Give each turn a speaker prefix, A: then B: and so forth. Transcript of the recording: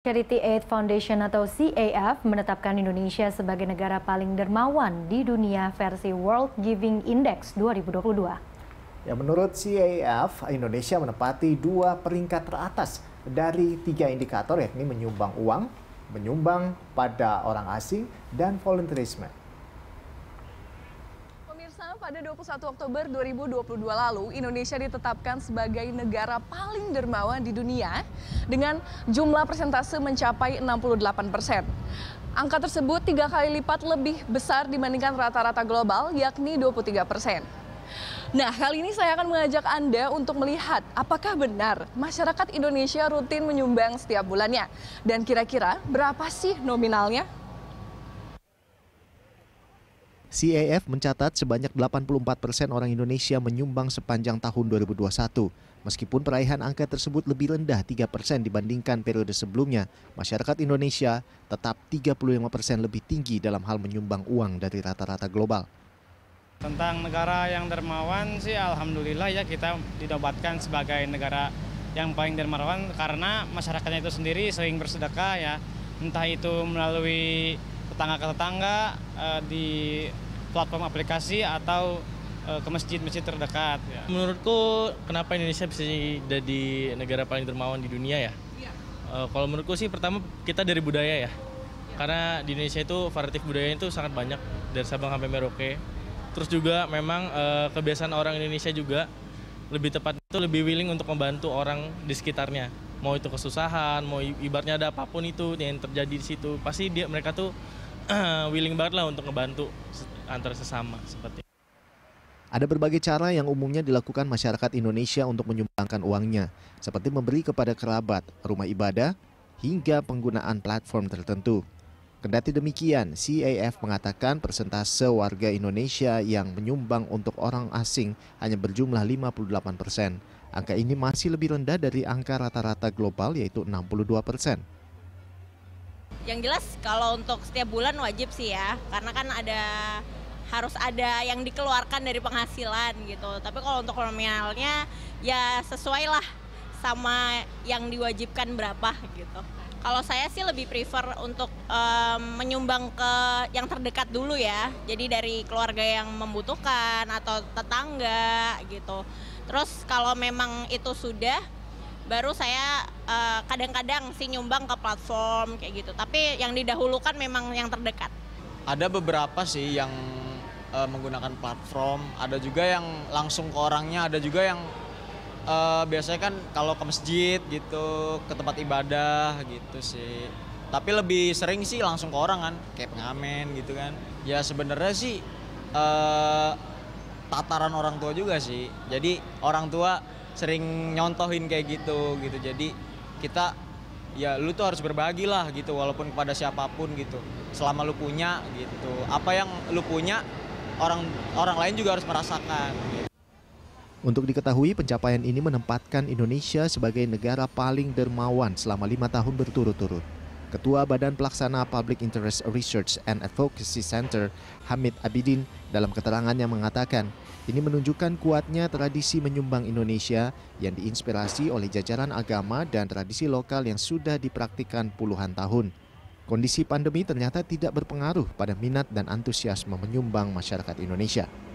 A: Charity Aid Foundation atau CAF menetapkan Indonesia sebagai negara paling dermawan di dunia versi World Giving Index 2022.
B: Ya, menurut CAF, Indonesia menempati dua peringkat teratas dari tiga indikator yakni menyumbang uang, menyumbang pada orang asing, dan volunteerisme
C: pada 21 Oktober 2022 lalu, Indonesia ditetapkan sebagai negara paling dermawan di dunia dengan jumlah persentase mencapai 68 persen. Angka tersebut tiga kali lipat lebih besar dibandingkan rata-rata global, yakni 23 persen. Nah, kali ini saya akan mengajak Anda untuk melihat apakah benar masyarakat Indonesia rutin menyumbang setiap bulannya. Dan kira-kira berapa sih nominalnya?
B: CAF mencatat sebanyak 84 persen orang Indonesia menyumbang sepanjang tahun 2021. Meskipun peraihan angka tersebut lebih rendah 3 persen dibandingkan periode sebelumnya, masyarakat Indonesia tetap 35 persen lebih tinggi dalam hal menyumbang uang dari rata-rata global.
D: Tentang negara yang dermawan sih alhamdulillah ya kita didobatkan sebagai negara yang paling dermawan karena masyarakatnya itu sendiri sering bersedekah ya, entah itu melalui tetangga ke tetangga eh, di platform aplikasi atau eh, ke masjid-masjid terdekat. Ya. Menurutku kenapa Indonesia bisa jadi negara paling dermawan di dunia ya? ya. kalau menurutku sih pertama kita dari budaya ya. ya. Karena di Indonesia itu variatif budayanya itu sangat banyak dari Sabang sampai Merauke. Terus juga memang kebiasaan orang Indonesia juga lebih tepat itu lebih willing untuk membantu orang di sekitarnya mau itu kesusahan mau ibaratnya ada apapun itu yang terjadi di situ pasti dia mereka tuh willing banget lah untuk ngebantu antar sesama seperti
B: ada berbagai cara yang umumnya dilakukan masyarakat Indonesia untuk menyumbangkan uangnya, seperti memberi kepada kerabat, rumah ibadah, hingga penggunaan platform tertentu. Kendati demikian, CAF mengatakan persentase warga Indonesia yang menyumbang untuk orang asing hanya berjumlah 58 persen. Angka ini masih lebih rendah dari angka rata-rata global yaitu 62 persen
A: yang jelas kalau untuk setiap bulan wajib sih ya karena kan ada harus ada yang dikeluarkan dari penghasilan gitu tapi kalau untuk nominalnya ya sesuailah sama yang diwajibkan berapa gitu kalau saya sih lebih prefer untuk um, menyumbang ke yang terdekat dulu ya. Jadi dari keluarga yang membutuhkan atau tetangga gitu. Terus kalau memang itu sudah baru saya eh, kadang-kadang uh, sih nyumbang ke platform kayak gitu. Tapi yang didahulukan memang yang terdekat.
E: Ada beberapa sih yang uh, menggunakan platform, ada juga yang langsung ke orangnya, ada juga yang uh, biasanya kan kalau ke masjid gitu, ke tempat ibadah gitu sih. Tapi lebih sering sih langsung ke orang kan, kayak pengamen gitu kan. Ya sebenarnya sih uh, tataran orang tua juga sih. Jadi orang tua sering nyontohin kayak gitu gitu jadi kita ya lu tuh harus berbagi lah gitu walaupun kepada siapapun gitu selama lu punya gitu apa yang lu punya orang orang lain juga harus merasakan gitu.
B: Untuk diketahui, pencapaian ini menempatkan Indonesia sebagai negara paling dermawan selama lima tahun berturut-turut. Ketua Badan Pelaksana Public Interest Research and Advocacy Center, Hamid Abidin, dalam keterangannya mengatakan, ini menunjukkan kuatnya tradisi menyumbang Indonesia yang diinspirasi oleh jajaran agama dan tradisi lokal yang sudah dipraktikkan puluhan tahun. Kondisi pandemi ternyata tidak berpengaruh pada minat dan antusiasme menyumbang masyarakat Indonesia.